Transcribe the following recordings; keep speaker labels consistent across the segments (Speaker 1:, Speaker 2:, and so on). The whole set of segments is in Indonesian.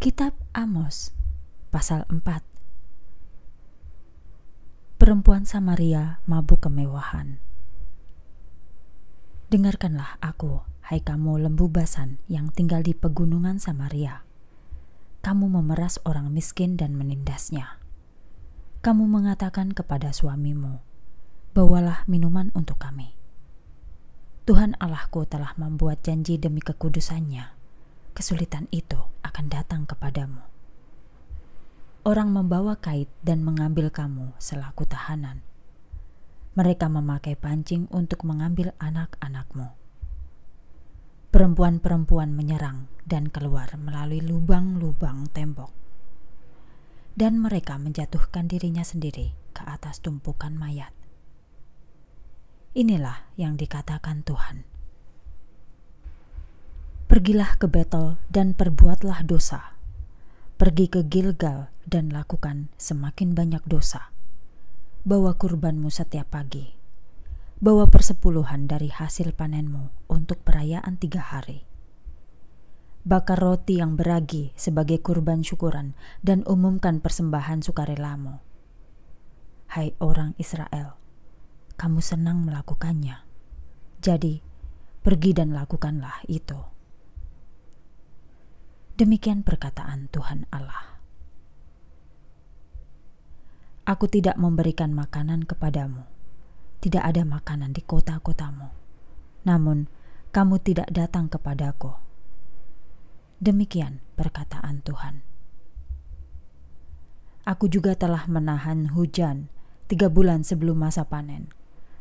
Speaker 1: Kitab Amos pasal 4 Perempuan Samaria mabuk kemewahan Dengarkanlah aku, hai kamu lembu basan yang tinggal di pegunungan Samaria. Kamu memeras orang miskin dan menindasnya. Kamu mengatakan kepada suamimu, bawalah minuman untuk kami. Tuhan Allahku telah membuat janji demi kekudusannya. Kesulitan itu akan datang kepadamu. Orang membawa kait dan mengambil kamu selaku tahanan. Mereka memakai pancing untuk mengambil anak-anakmu. Perempuan-perempuan menyerang dan keluar melalui lubang-lubang tembok, dan mereka menjatuhkan dirinya sendiri ke atas tumpukan mayat. Inilah yang dikatakan Tuhan. Pergilah ke Betel dan perbuatlah dosa. Pergi ke Gilgal dan lakukan semakin banyak dosa. Bawa kurbanmu setiap pagi. Bawa persepuluhan dari hasil panenmu untuk perayaan tiga hari. Bakar roti yang beragi sebagai kurban syukuran dan umumkan persembahan sukarelamu. Hai orang Israel, kamu senang melakukannya. Jadi, pergi dan lakukanlah itu. Demikian perkataan Tuhan Allah. Aku tidak memberikan makanan kepadamu. Tidak ada makanan di kota-kotamu. Namun, kamu tidak datang kepadaku. Demikian perkataan Tuhan. Aku juga telah menahan hujan tiga bulan sebelum masa panen.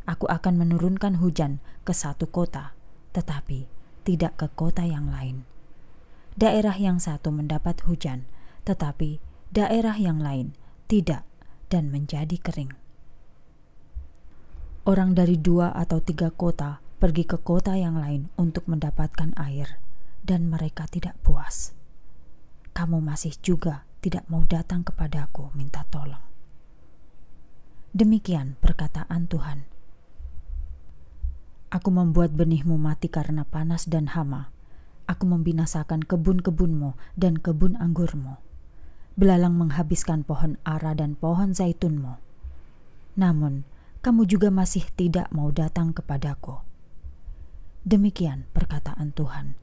Speaker 1: Aku akan menurunkan hujan ke satu kota, tetapi tidak ke kota yang lain daerah yang satu mendapat hujan, tetapi daerah yang lain tidak dan menjadi kering. Orang dari dua atau tiga kota pergi ke kota yang lain untuk mendapatkan air, dan mereka tidak puas. Kamu masih juga tidak mau datang kepadaku minta tolong. Demikian perkataan Tuhan. Aku membuat benihmu mati karena panas dan hama, Aku membinasakan kebun-kebunmu dan kebun anggurmu. Belalang menghabiskan pohon ara dan pohon zaitunmu. Namun, kamu juga masih tidak mau datang kepadaku. Demikian perkataan Tuhan.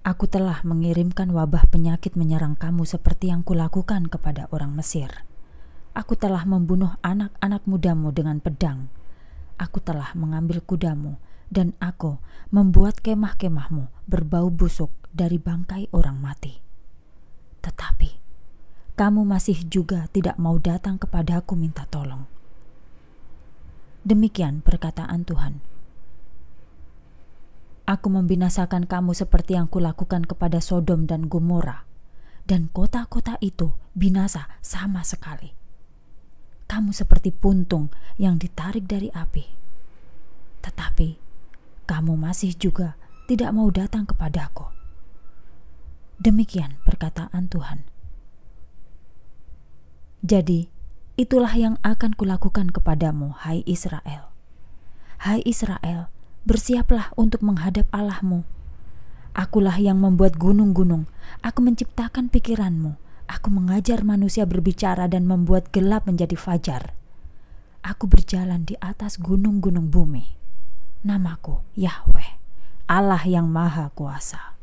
Speaker 1: Aku telah mengirimkan wabah penyakit menyerang kamu seperti yang kulakukan kepada orang Mesir. Aku telah membunuh anak-anak mudamu dengan pedang. Aku telah mengambil kudamu dan aku membuat kemah-kemahmu berbau busuk dari bangkai orang mati. Tetapi kamu masih juga tidak mau datang kepadaku minta tolong. Demikian perkataan Tuhan. Aku membinasakan kamu seperti yang kulakukan kepada Sodom dan Gomora, dan kota-kota itu binasa sama sekali. Kamu seperti puntung yang ditarik dari api. Tetapi kamu masih juga tidak mau datang kepadaku. Demikian perkataan Tuhan. Jadi, itulah yang akan kulakukan kepadamu, hai Israel. Hai Israel, bersiaplah untuk menghadap Allahmu. Akulah yang membuat gunung-gunung, aku menciptakan pikiranmu, aku mengajar manusia berbicara dan membuat gelap menjadi fajar. Aku berjalan di atas gunung-gunung bumi namaku Yahweh, Allah yang Maha Kuasa.